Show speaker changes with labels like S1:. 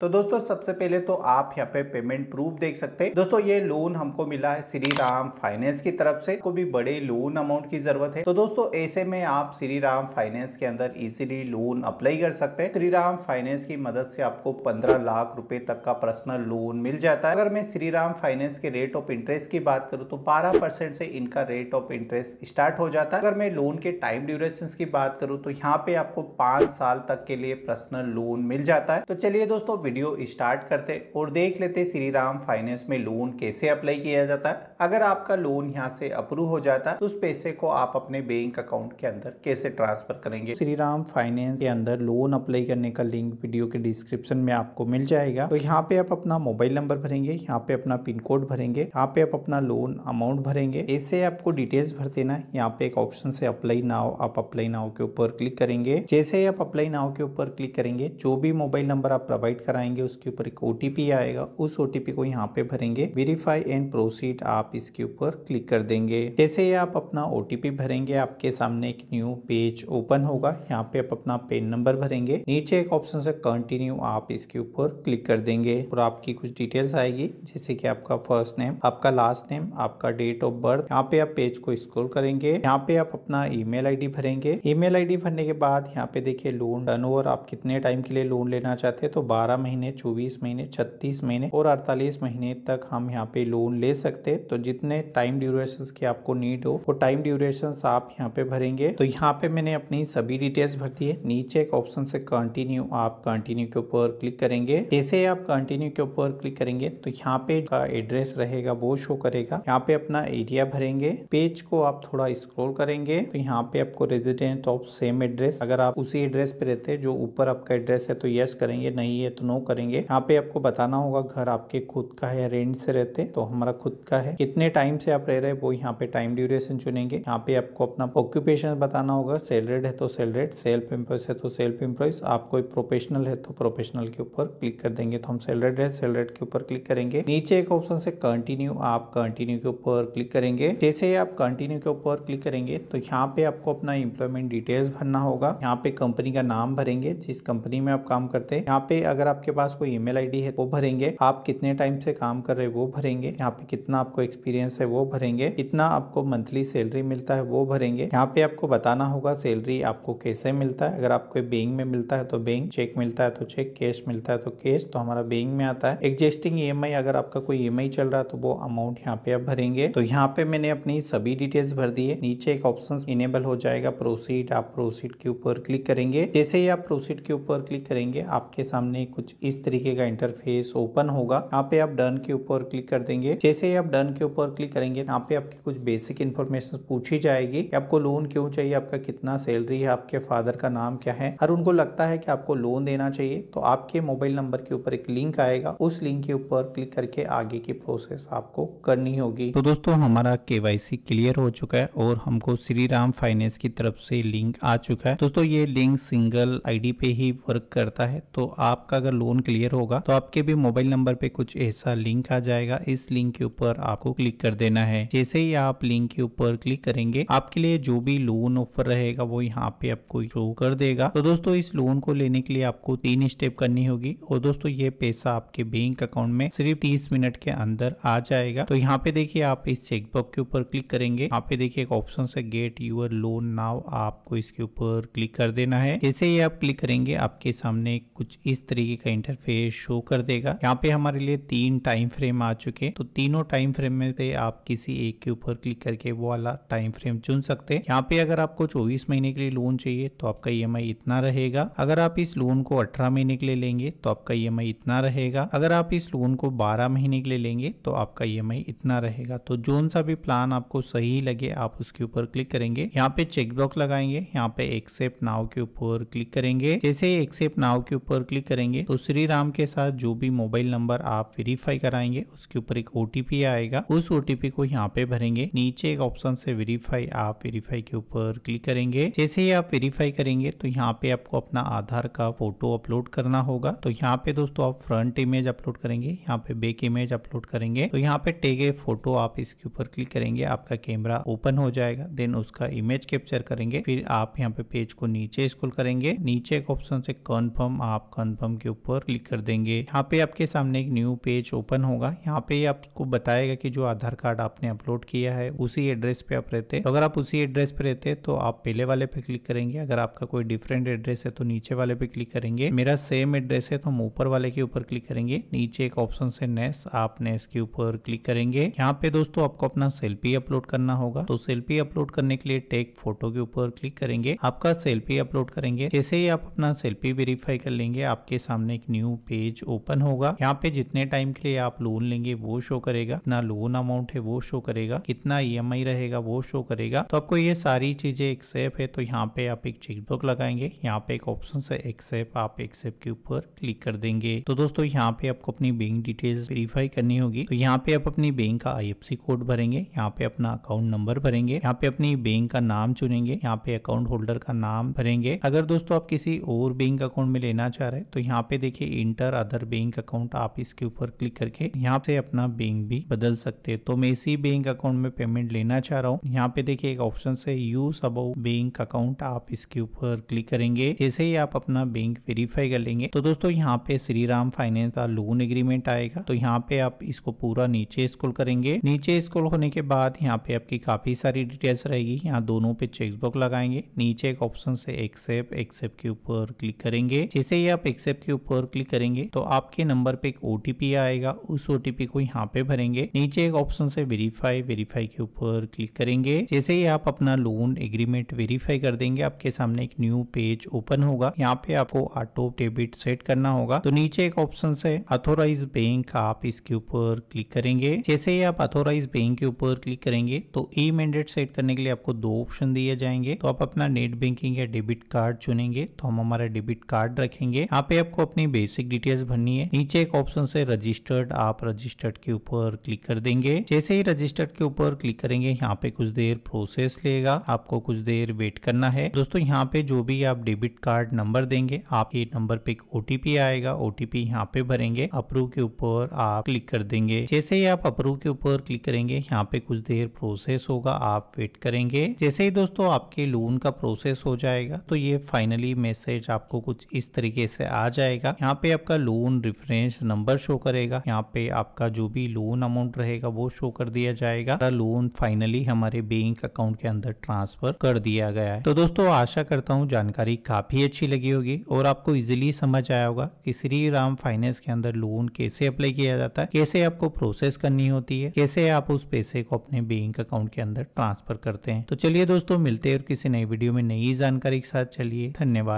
S1: तो दोस्तों सबसे पहले तो आप यहाँ पे पेमेंट प्रूफ देख सकते हैं दोस्तों ये लोन हमको मिला है श्री राम फाइनेंस की तरफ से को भी बड़े लोन अमाउंट की जरूरत है तो दोस्तों ऐसे में आप श्री राम फाइनेंस के अंदर इजीली लोन अप्लाई कर सकते हैं श्री राम फाइनेंस की मदद से आपको पंद्रह लाख रुपए तक का पर्सनल लोन मिल जाता है अगर मैं श्री राम फाइनेंस के रेट ऑफ इंटरेस्ट की बात करूँ तो बारह से इनका रेट ऑफ इंटरेस्ट स्टार्ट हो जाता है अगर मैं लोन के टाइम ड्यूरेशन की बात करूँ तो यहाँ पे आपको पांच साल तक के लिए पर्सनल लोन मिल जाता है तो चलिए दोस्तों वीडियो स्टार्ट करते और देख लेते श्री राम फाइनेंस में लोन कैसे अप्लाई किया जाता है अगर आपका लोन यहाँ से अप्रूव हो जाता है तो उस पैसे को आप अपने बैंक अकाउंट के अंदर कैसे ट्रांसफर करेंगे श्री राम फाइनेंस के अंदर लोन अप्लाई करने का लिंक वीडियो के डिस्क्रिप्शन में आपको मिल जाएगा तो यहाँ पे आप अपना मोबाइल नंबर भरेंगे यहाँ पे अपना पिन कोड भरेंगे यहाँ पे आप अपना लोन अमाउंट भरेंगे ऐसे आपको डिटेल्स भर देना है यहाँ पे एक ऑप्शन से अप्लाई नाव आप अप्लाई नाव के ऊपर क्लिक करेंगे जैसे ही आप अप्लाई नाव के ऊपर क्लिक करेंगे जो भी मोबाइल नंबर आप प्रोवाइड कर कराएंगे उसके ऊपर एक ओ आएगा उस ओ को यहाँ पे भरेंगे वेरीफाई एंड प्रोसीड आप इसके ऊपर क्लिक कर देंगे जैसे ही आप अपना ओ भरेंगे आपके सामने एक न्यू पेज ओपन होगा यहाँ पे आप अपना पेन नंबर भरेंगे नीचे एक ऑप्शन से कंटिन्यू आप इसके ऊपर क्लिक कर देंगे और आपकी कुछ डिटेल्स आएगी जैसे कि आपका फर्स्ट नेम आपका लास्ट नेम आपका डेट ऑफ बर्थ यहाँ पे आप पेज को स्क्रॉल करेंगे यहाँ पे आप अपना ईमेल आईडी भरेंगे ईमेल आईडी भरने के बाद यहाँ पे देखिए लोन टर्नओवर आप कितने टाइम के लिए लोन लेना चाहते हैं तो 12 महीने चौबीस महीने छत्तीस महीने और अड़तालीस महीने तक हम यहाँ पे लोन ले सकते हैं तो जितने टाइम ड्यूरेशन की आपको नीड हो वो टाइम ड्यूरेशन आप यहाँ पे भरेंगे तो यहाँ पे मैंने अपनी सभी डिटेल्स भर दी है नीचे एक ऑप्शन से कंटिन्यू आप कंटिन्यू के ऊपर क्लिक करेंगे जैसे आप कंटिन्यू के ऊपर क्लिक करेंगे तो यहाँ पे एड्रेस रहेगा वो शो करेगा यहाँ पे अपना एरिया भरेंगे पेज को आप थोड़ा स्क्रोल करेंगे तो यहाँ पे आपको रेजिडेंट ऑफ सेम एड्रेस अगर आप उसी एड्रेस पे रहते हैं जो ऊपर आपका एड्रेस है तो यस करेंगे नहीं है तो नो नो करेंगे यहाँ पे आपको बताना होगा घर आपके खुद का है रेंट से रहते तो हमारा खुद का है कितने टाइम से आप रह रहे वो यहाँ पे टाइम ड्यूरेशन चुनेंगे यहाँ पे आपको अपना ऑक्यूपेशन बताना होगा सैलरेड है तो सैलरेड सेल्फ एम्प्लॉयज है तो सेल्फ एम्प्लॉयज आप कोई प्रोफेशनल है तो प्रोफेशनल के ऊपर क्लिक कर देंगे तो हम सैलरेड है सैलरेड के ऊपर क्लिक करेंगे नीचे एक ऑप्शन से कंटिन्यू आप कंटिन्यू के ऊपर क्लिक करेंगे जैसे ही आप कंटिन्यू के ऊपर क्लिक करेंगे तो यहाँ पे आपको अपना एम्प्लॉयमेंट डिटेल्स भरना होगा यहाँ पे कंपनी का नाम भरेंगे जिस कंपनी में आप काम करते हैं यहाँ पे अगर आपके आपके पास कोई ईमेल आईडी है वो भरेंगे आप कितने टाइम से काम कर रहे हैं वो भरेंगे यहाँ पे कितना आपको एक्सपीरियंस है वो भरेंगे कितना आपको मंथली सैलरी मिलता है वो भरेंगे यहाँ पे आपको बताना होगा सैलरी आपको कैसे मिलता है अगर आपको बैंक में मिलता है तो बैंक चेक मिलता है तो चेक कैश मिलता है तो कैश तो हमारा बैंक में आता है एग्जिस्टिंग ई अगर आपका कोई ई चल रहा है तो वो अमाउंट यहाँ पे आप भरेंगे तो यहाँ पे मैंने अपनी सभी डिटेल्स भर दिए नीचे एक ऑप्शन इनेबल हो जाएगा प्रोसीड आप प्रोसीड के ऊपर क्लिक करेंगे जैसे ही आप प्रोसीड के ऊपर क्लिक करेंगे आपके सामने कुछ कुछ इस तरीके का इंटरफेस ओपन होगा यहाँ पे आप डन के ऊपर क्लिक कर देंगे जैसे ही आप डन के ऊपर क्लिक करेंगे यहाँ पे आपकी कुछ बेसिक इन्फॉर्मेशन पूछी जाएगी कि आपको लोन क्यों चाहिए आपका कितना सैलरी है आपके फादर का नाम क्या है और उनको लगता है कि आपको लोन देना चाहिए तो आपके मोबाइल नंबर के ऊपर एक लिंक आएगा उस लिंक के ऊपर क्लिक करके आगे की प्रोसेस आपको करनी होगी तो दोस्तों हमारा के क्लियर हो चुका है और हमको श्री राम फाइनेंस की तरफ से लिंक आ चुका है दोस्तों ये लिंक सिंगल आई पे ही वर्क करता है तो आपका अगर लोन क्लियर होगा तो आपके भी मोबाइल नंबर पे कुछ ऐसा लिंक आ जाएगा इस लिंक के ऊपर आपको क्लिक कर देना है जैसे ही आप लिंक के ऊपर क्लिक करेंगे आपके लिए जो भी लोन ऑफर रहेगा वो यहाँ पे आपको शो कर देगा तो दोस्तों इस लोन को लेने के लिए आपको तीन स्टेप करनी होगी और दोस्तों ये पैसा आपके बैंक अकाउंट में सिर्फ तीस मिनट के अंदर आ जाएगा तो यहाँ पे देखिए आप इस चेकबुक के ऊपर क्लिक करेंगे यहाँ पे देखिए एक ऑप्शन से गेट यूर लोन नाव आपको इसके ऊपर क्लिक कर देना है जैसे ही आप क्लिक करेंगे आपके सामने कुछ इस तरीके का का इंटरफेस शो कर देगा यहाँ पे हमारे लिए तीन टाइम फ्रेम आ चुके हैं तो तीनों टाइम फ्रेम में से आप किसी एक के ऊपर क्लिक करके वो वाला टाइम फ्रेम चुन सकते हैं यहाँ पे अगर आपको चौबीस महीने के लिए लोन चाहिए तो आपका ई e इतना रहेगा अगर आप इस लोन को अठारह महीने के लिए लेंगे तो आपका ई e इतना रहेगा अगर आप इस लोन को बारह महीने के लिए लेंगे तो आपका ई e इतना रहेगा तो जोन सा भी प्लान आपको सही लगे आप उसके ऊपर क्लिक करेंगे यहाँ पे चेक लगाएंगे यहाँ पे एक्सेप्ट नाव के ऊपर क्लिक करेंगे जैसे एक्सेप्ट नाव के ऊपर क्लिक करेंगे तो श्री राम के साथ जो भी मोबाइल नंबर आप वेरीफाई कराएंगे उसके ऊपर एक ओटीपी आएगा उस ओटीपी को यहाँ पे भरेंगे नीचे एक ऑप्शन से वेरीफाई आप वेरीफाई के ऊपर क्लिक करेंगे जैसे ही आप वेरीफाई करेंगे तो यहाँ पे आपको अपना आधार का फोटो अपलोड करना होगा तो यहाँ पे दोस्तों आप फ्रंट इमेज अपलोड करेंगे यहाँ पे बेक इमेज अपलोड करेंगे तो यहाँ पे टेगे फोटो आप इसके ऊपर क्लिक करेंगे आपका कैमरा ओपन हो जाएगा देन उसका इमेज कैप्चर करेंगे फिर आप यहाँ पे पेज को नीचे स्कूल करेंगे नीचे एक ऑप्शन से कन्फर्म आप कन्फर्म के ऊपर ऊपर क्लिक कर देंगे यहाँ पे आपके सामने एक न्यू पेज ओपन होगा यहाँ पे आपको बताएगा कि जो आधार कार्ड आपने अपलोड किया है उसी एड्रेस पे आप रहते तो अगर आप उसी एड्रेस पे रहते तो आप पहले वाले पे क्लिक करेंगे अगर आपका कोई डिफरेंट एड्रेस है तो नीचे वाले पे क्लिक करेंगे मेरा सेम एड्रेस है तो हम ऊपर वाले के ऊपर क्लिक करेंगे नीचे एक ऑप्शन से नेस आप नेस के ऊपर क्लिक करेंगे यहाँ पे दोस्तों आपको अपना सेल्फी अपलोड करना होगा तो सेल्फी अपलोड करने के लिए टेक फोटो के ऊपर क्लिक करेंगे आपका सेल्फी अपलोड करेंगे जैसे ही आप अपना सेल्फी वेरीफाई कर लेंगे आपके सामने एक न्यू पेज ओपन होगा यहाँ पे जितने टाइम के लिए आप लोन लेंगे वो शो करेगा कितना लोन अमाउंट है वो शो करेगा कितना ई रहेगा वो शो करेगा तो आपको ये सारी चीजें एक्सेप है तो यहाँ पे आप एक चेकबुक लगाएंगे यहाँ पे एक ऑप्शन से एक्सेप आप एक्सेप के ऊपर क्लिक कर देंगे तो दोस्तों यहाँ पे आपको अपनी बैंक डिटेल्स वेरीफाई करनी होगी तो यहाँ पे आप अपनी बैंक का आई कोड भरेंगे यहाँ पे अपना अकाउंट नंबर भरेंगे यहाँ पे अपनी बैंक का नाम चुनेंगे यहाँ पे अकाउंट होल्डर का नाम भरेंगे अगर दोस्तों आप किसी और बैंक अकाउंट में लेना चाह रहे हैं तो यहाँ पे देखिए इंटर अदर बैंक अकाउंट आप इसके ऊपर क्लिक करके यहाँ से अपना बैंक भी बदल सकते हैं तो मैं इसी बैंक अकाउंट में पेमेंट लेना चाह रहा हूँ यहाँ पे देखिए एक ऑप्शन से यूज अब बैंक अकाउंट आप इसके ऊपर क्लिक करेंगे जैसे ही आप अपना बैंक वेरीफाई कर लेंगे तो दोस्तों यहाँ पे श्री राम फाइनेंस का लोन एग्रीमेंट आएगा तो यहाँ पे आप इसको पूरा नीचे स्कूल करेंगे नीचे स्कूल होने के बाद यहाँ पे आपकी काफी सारी डिटेल्स रहेगी यहाँ दोनों पे चेकबुक लगाएंगे नीचे एक ऑप्शन से एक्सेप्ट एक्सेप्ट के ऊपर क्लिक करेंगे जैसे ही आप एक्सेप्ट के ऊपर पर क्लिक करेंगे तो आपके नंबर पे एक ओटीपी आएगा उस ओटीपी को यहाँ पे भरेंगे नीचे एक ऑप्शन से वेरीफाई वेरीफाई के ऊपर क्लिक करेंगे जैसे ही आप अपना लोन एग्रीमेंट वेरीफाई कर देंगे आपके सामने एक न्यू पेज ओपन होगा यहाँ पे आपको ऑटो डेबिट सेट करना होगा तो नीचे एक ऑप्शन से अथोराइज बैंक आप इसके ऊपर क्लिक करेंगे जैसे ही आप अथोराइज बैंक के ऊपर क्लिक करेंगे तो ई मैंडेट सेट करने के लिए आपको दो ऑप्शन दिए जाएंगे तो आप अपना नेट बैंकिंग या डेबिट कार्ड चुनेंगे तो हम हमारा डेबिट कार्ड रखेंगे यहाँ पे आपको अपने अपनी बेसिक डिटेल्स भरनी है नीचे एक ऑप्शन से रजिस्टर्ड आप रजिस्टर्ड के ऊपर क्लिक कर देंगे जैसे ही रजिस्टर्ड के ऊपर क्लिक करेंगे यहाँ पे कुछ देर प्रोसेस लेगा आपको कुछ देर वेट करना है दोस्तों यहाँ पे जो भी आप डेबिट कार्ड नंबर देंगे आपके नंबर पे एक ओटीपी आएगा ओटीपी यहाँ पे भरेंगे अप्रूव के ऊपर आप क्लिक कर देंगे जैसे ही आप अप्रूव के ऊपर क्लिक करेंगे यहाँ पे कुछ देर प्रोसेस होगा आप वेट करेंगे जैसे ही दोस्तों आपके लोन का प्रोसेस हो जाएगा तो ये फाइनली मैसेज आपको कुछ इस तरीके से आ जाएगा रहेगा यहाँ पे आपका लोन रेफरेंस नंबर शो करेगा यहाँ पे आपका जो भी लोन अमाउंट रहेगा वो शो कर दिया जाएगा लोन फाइनली हमारे बैंक अकाउंट के अंदर ट्रांसफर कर दिया गया है तो दोस्तों आशा करता हूँ जानकारी काफी अच्छी लगी होगी और आपको इजिली समझ आया होगा कि श्री राम फाइनेंस के अंदर लोन कैसे अप्लाई किया जाता है कैसे आपको प्रोसेस करनी होती है कैसे आप उस पैसे को अपने बैंक अकाउंट के अंदर ट्रांसफर करते हैं तो चलिए दोस्तों मिलते हैं और किसी नई वीडियो में नई जानकारी के साथ चलिए धन्यवाद